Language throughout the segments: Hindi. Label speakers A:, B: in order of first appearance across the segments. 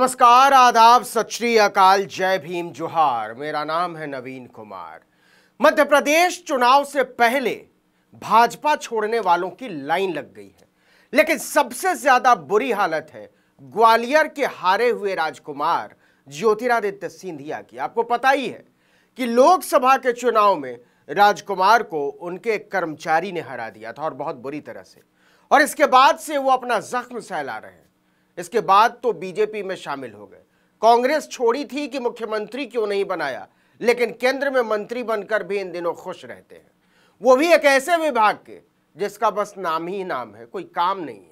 A: नमस्कार आदाब सत अकाल जय भीम जोहार मेरा नाम है नवीन कुमार मध्य प्रदेश चुनाव से पहले भाजपा छोड़ने वालों की लाइन लग गई है लेकिन सबसे ज्यादा बुरी हालत है ग्वालियर के हारे हुए राजकुमार ज्योतिरादित्य सिंधिया की आपको पता ही है कि लोकसभा के चुनाव में राजकुमार को उनके कर्मचारी ने हरा दिया था और बहुत बुरी तरह से और इसके बाद से वो अपना जख्म सहला रहे हैं इसके बाद तो बीजेपी में शामिल हो गए कांग्रेस छोड़ी थी कि मुख्यमंत्री क्यों नहीं बनाया लेकिन केंद्र में मंत्री बनकर भी इन दिनों खुश रहते हैं वो भी एक ऐसे विभाग के जिसका बस नाम ही नाम है कोई काम नहीं है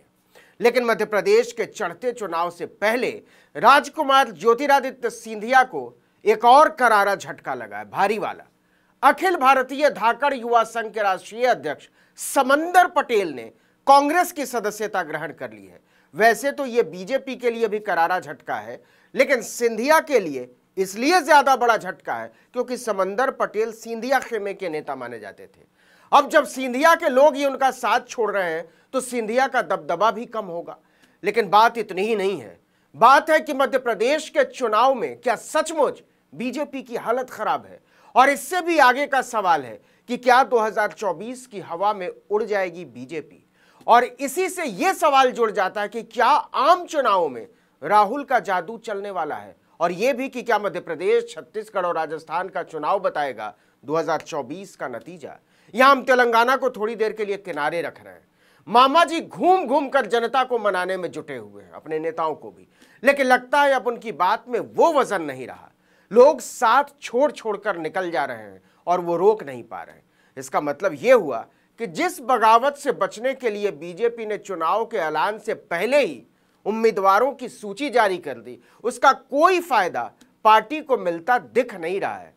A: लेकिन मध्य प्रदेश के चढ़ते चुनाव से पहले राजकुमार ज्योतिरादित्य सिंधिया को एक और करारा झटका लगा है भारी वाला अखिल भारतीय धाकड़ युवा संघ के राष्ट्रीय अध्यक्ष समंदर पटेल ने कांग्रेस की सदस्यता ग्रहण कर ली है वैसे तो ये बीजेपी के लिए भी करारा झटका है लेकिन सिंधिया के लिए इसलिए ज्यादा बड़ा झटका है क्योंकि समंदर पटेल सिंधिया खेमे के नेता माने जाते थे अब जब सिंधिया के लोग ही उनका साथ छोड़ रहे हैं तो सिंधिया का दबदबा भी कम होगा लेकिन बात इतनी ही नहीं है बात है कि मध्य प्रदेश के चुनाव में क्या सचमुच बीजेपी की हालत खराब है और इससे भी आगे का सवाल है कि क्या 2024 की हवा में उड़ जाएगी बीजेपी और इसी से यह सवाल जुड़ जाता है कि क्या आम चुनावों में राहुल का जादू चलने वाला है और यह भी कि क्या मध्य प्रदेश छत्तीसगढ़ और राजस्थान का चुनाव बताएगा 2024 का नतीजा यहां हम तेलंगाना को थोड़ी देर के लिए किनारे रख रहे हैं मामा जी घूम घूम कर जनता को मनाने में जुटे हुए हैं अपने नेताओं को भी लेकिन लगता है अब उनकी बात में वो वजन नहीं रहा लोग साथ छोड़ छोड़ कर निकल जा रहे हैं और वो रोक नहीं पा रहे हैं इसका मतलब ये हुआ कि जिस बगावत से बचने के लिए बीजेपी ने चुनाव के ऐलान से पहले ही उम्मीदवारों की सूची जारी कर दी उसका कोई फायदा पार्टी को मिलता दिख नहीं रहा है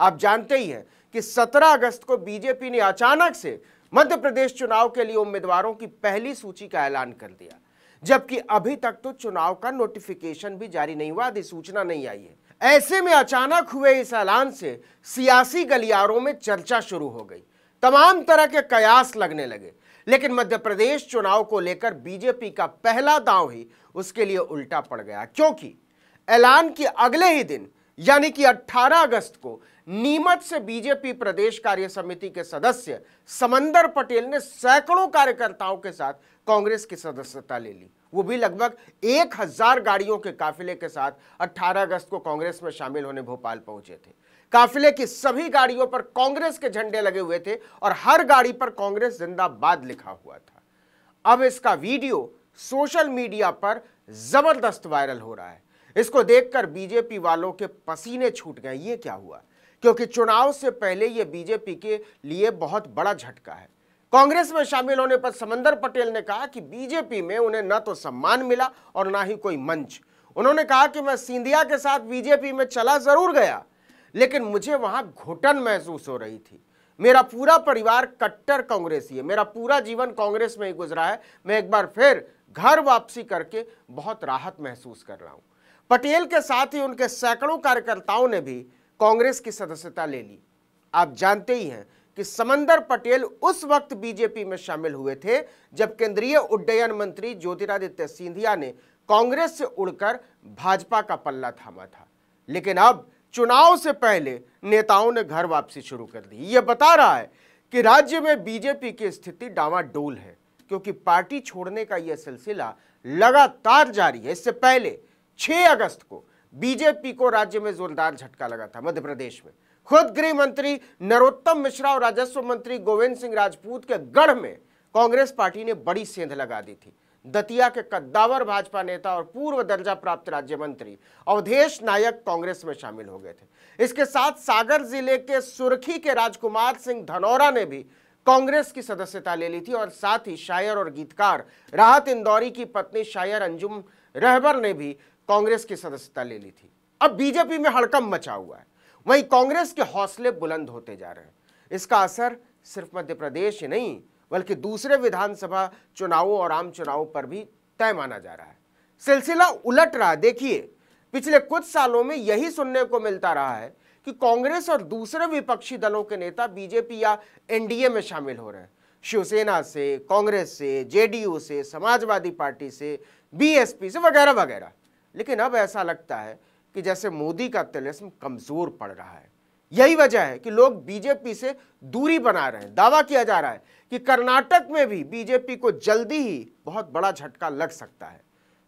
A: आप जानते ही हैं कि 17 अगस्त को बीजेपी ने अचानक से मध्य प्रदेश चुनाव के लिए उम्मीदवारों की पहली सूची का ऐलान कर दिया जबकि अभी तक तो चुनाव का नोटिफिकेशन भी जारी नहीं हुआ अधिसूचना नहीं आई है ऐसे में अचानक हुए इस ऐलान से सियासी गलियारों में चर्चा शुरू हो गई तमाम तरह के कयास लगने लगे लेकिन मध्य प्रदेश चुनाव को लेकर बीजेपी का पहला दांव ही उसके लिए उल्टा पड़ गया क्योंकि ऐलान के अगले ही दिन यानी कि 18 अगस्त को नीमच से बीजेपी प्रदेश कार्य समिति के सदस्य समंदर पटेल ने सैकड़ों कार्यकर्ताओं के साथ कांग्रेस की सदस्यता ले ली वो भी लगभग एक हजार गाड़ियों के काफिले के साथ 18 अगस्त को कांग्रेस में शामिल होने भोपाल पहुंचे थे काफिले की सभी गाड़ियों पर कांग्रेस के झंडे लगे हुए थे और हर गाड़ी पर कांग्रेस जिंदाबाद लिखा हुआ था अब इसका वीडियो सोशल मीडिया पर जबरदस्त वायरल हो रहा है इसको देखकर बीजेपी वालों के पसीने छूट गए ये क्या हुआ क्योंकि चुनाव से पहले यह बीजेपी के लिए बहुत बड़ा झटका है कांग्रेस में शामिल होने पर समंदर पटेल ने कहा कि बीजेपी में उन्हें न तो सम्मान मिला और ना ही कोई मंच उन्होंने कहा कि मैं सिंधिया के साथ बीजेपी में चला जरूर गया लेकिन मुझे वहाँ घुटन महसूस हो रही थी मेरा पूरा परिवार कट्टर कांग्रेसी है मेरा पूरा जीवन कांग्रेस में ही गुजरा है मैं एक बार फिर घर वापसी करके बहुत राहत महसूस कर रहा हूँ पटेल के साथ ही उनके सैकड़ों कार्यकर्ताओं ने भी कांग्रेस की सदस्यता ले ली आप जानते ही हैं कि समंदर पटेल उस वक्त बीजेपी में शामिल हुए थे जब केंद्रीय उड्डयन मंत्री ज्योतिरादित्य सिंधिया ने कांग्रेस से उड़कर भाजपा का पल्ला थामा था लेकिन अब चुनाव से पहले नेताओं ने घर वापसी शुरू कर दी यह बता रहा है कि राज्य में बीजेपी की स्थिति डावाडोल है क्योंकि पार्टी छोड़ने का यह सिलसिला लगातार जारी है इससे पहले 6 अगस्त को बीजेपी को राज्य में जोरदार झटका लगा था मध्य प्रदेश में खुद गृह मंत्री नरोत्तम मिश्रा और राजस्व मंत्री गोविंद सिंह राजपूत के गढ़ में कांग्रेस पार्टी ने बड़ी सेंध लगा दी थी दतिया के कद्दावर भाजपा नेता और पूर्व दर्जा प्राप्त राज्य मंत्री अवधेश नायक कांग्रेस में शामिल हो गए थे इसके साथ सागर जिले के सुर्खी के राजकुमार सिंह धनौरा ने भी कांग्रेस की सदस्यता ले ली थी और साथ ही शायर और गीतकार राहत इंदौरी की पत्नी शायर अंजुम रहबर ने भी कांग्रेस की सदस्यता ले ली थी अब बीजेपी में हड़कम मचा हुआ है वहीं कांग्रेस के हौसले बुलंद होते जा रहे हैं इसका असर सिर्फ मध्य प्रदेश ही नहीं बल्कि दूसरे विधानसभा चुनावों और आम चुनावों पर भी तय माना जा रहा है सिलसिला उलट रहा देखिए पिछले कुछ सालों में यही सुनने को मिलता रहा है कि कांग्रेस और दूसरे विपक्षी दलों के नेता बीजेपी या एनडीए में शामिल हो रहे हैं शिवसेना से कांग्रेस से जेडीयू से समाजवादी पार्टी से बीएसपी से वगैरह वगैरह लेकिन अब ऐसा लगता है कि जैसे मोदी का तिलस्म कमज़ोर पड़ रहा है यही वजह है कि लोग बीजेपी से दूरी बना रहे हैं दावा किया जा रहा है कि कर्नाटक में भी बीजेपी को जल्दी ही बहुत बड़ा झटका लग सकता है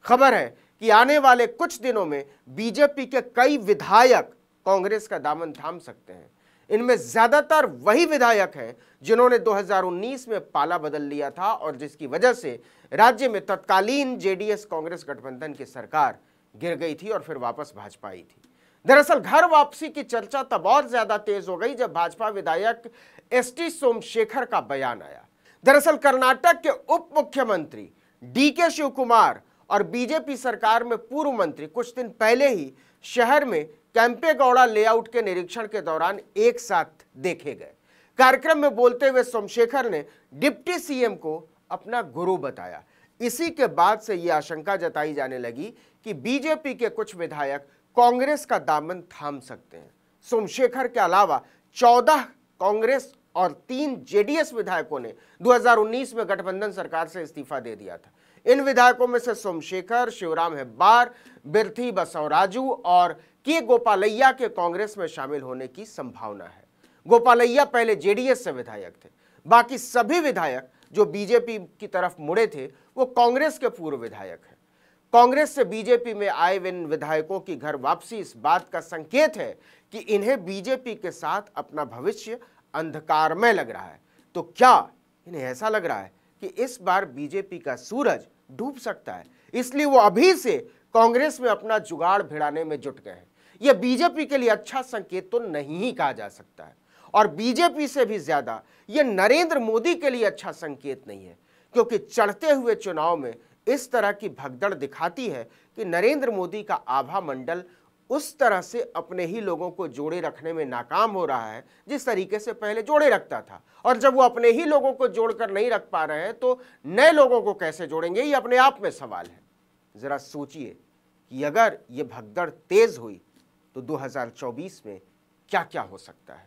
A: खबर है कि आने वाले कुछ दिनों में बीजेपी के कई विधायक कांग्रेस का दामन थाम सकते हैं इनमें ज़्यादातर वही विधायक हैं जिन्होंने 2019 में पाला बदल लिया था और जिसकी वजह से राज्य में तत्कालीन जेडीएस कांग्रेस गठबंधन की सरकार गिर गई थी और फिर वापस भाजपा आई थी दरअसल घर वापसी की चर्चा तब और ज्यादा तेज हो गई जब भाजपा विधायक एस टी सोमशेखर का बयान आया दरअसल कर्नाटक के उप मुख्यमंत्री डी के शिव कुमार और बीजेपी सरकार में पूर्व मंत्री कुछ दिन पहले ही शहर में कैंपेगौड़ा लेआउट के निरीक्षण के दौरान एक साथ देखे गए कार्यक्रम में बोलते हुए सोमशेखर ने डिप्टी सीएम को अपना गुरु बताया इसी के बाद से ये आशंका जताई जाने लगी कि बीजेपी के कुछ विधायक कांग्रेस का दामन थाम सकते हैं सोमशेखर के अलावा चौदह कांग्रेस और तीन जेडीएस विधायकों ने 2019 में गठबंधन सरकार से इस्तीफा दे दिया था इन विधायकों में से सोमशेखर शिवराम हेब्बार बिरथी बसवराजू और के गोपालैया के कांग्रेस में शामिल होने की संभावना है गोपालैया पहले जेडीएस से विधायक थे बाकी सभी विधायक जो बीजेपी की तरफ मुड़े थे वो कांग्रेस के पूर्व विधायक हैं कांग्रेस से बीजेपी में आए इन विधायकों की घर वापसी इस बात का संकेत है कि इन्हें बीजेपी के साथ अपना भविष्य में लग रहा है तो क्या इन्हें ऐसा लग रहा है कि इस बार बीजेपी का सूरज डूब सकता है इसलिए वो अभी से कांग्रेस में अपना जुगाड़ भिड़ाने में जुट गए हैं यह बीजेपी के लिए अच्छा संकेत तो नहीं ही कहा जा सकता है और बीजेपी से भी ज्यादा यह नरेंद्र मोदी के लिए अच्छा संकेत नहीं है क्योंकि चढ़ते हुए चुनाव में इस तरह की भगदड़ दिखाती है कि नरेंद्र मोदी का आभा मंडल उस तरह से अपने ही लोगों को जोड़े रखने में नाकाम हो रहा है जिस तरीके से पहले जोड़े रखता था और जब वो अपने ही लोगों को जोड़कर नहीं रख पा रहे हैं तो नए लोगों को कैसे जोड़ेंगे ये अपने आप में सवाल है ज़रा सोचिए कि अगर ये भगदड़ तेज़ हुई तो 2024 में क्या क्या हो सकता है